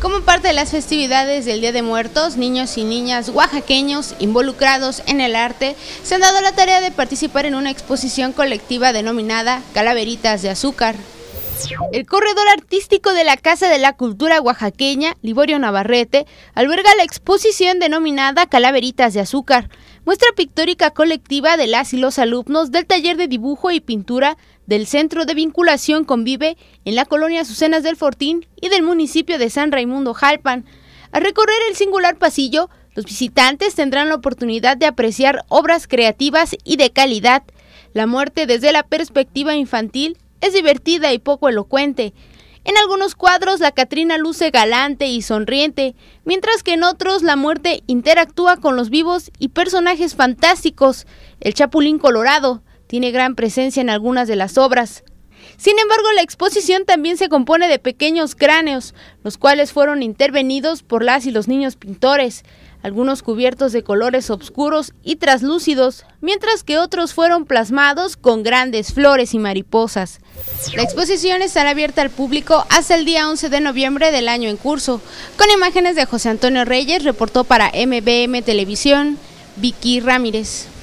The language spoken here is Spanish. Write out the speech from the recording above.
Como parte de las festividades del Día de Muertos, niños y niñas oaxaqueños involucrados en el arte se han dado la tarea de participar en una exposición colectiva denominada Calaveritas de Azúcar. El corredor artístico de la Casa de la Cultura Oaxaqueña, Liborio Navarrete, alberga la exposición denominada Calaveritas de Azúcar, muestra pictórica colectiva de las y los alumnos del taller de dibujo y pintura del Centro de Vinculación Convive en la colonia Azucenas del Fortín y del municipio de San Raimundo Jalpan. Al recorrer el singular pasillo, los visitantes tendrán la oportunidad de apreciar obras creativas y de calidad. La muerte desde la perspectiva infantil es divertida y poco elocuente. En algunos cuadros la Catrina luce galante y sonriente, mientras que en otros la muerte interactúa con los vivos y personajes fantásticos. El Chapulín Colorado tiene gran presencia en algunas de las obras. Sin embargo, la exposición también se compone de pequeños cráneos, los cuales fueron intervenidos por las y los niños pintores, algunos cubiertos de colores oscuros y traslúcidos, mientras que otros fueron plasmados con grandes flores y mariposas. La exposición estará abierta al público hasta el día 11 de noviembre del año en curso, con imágenes de José Antonio Reyes, reportó para MBM Televisión, Vicky Ramírez.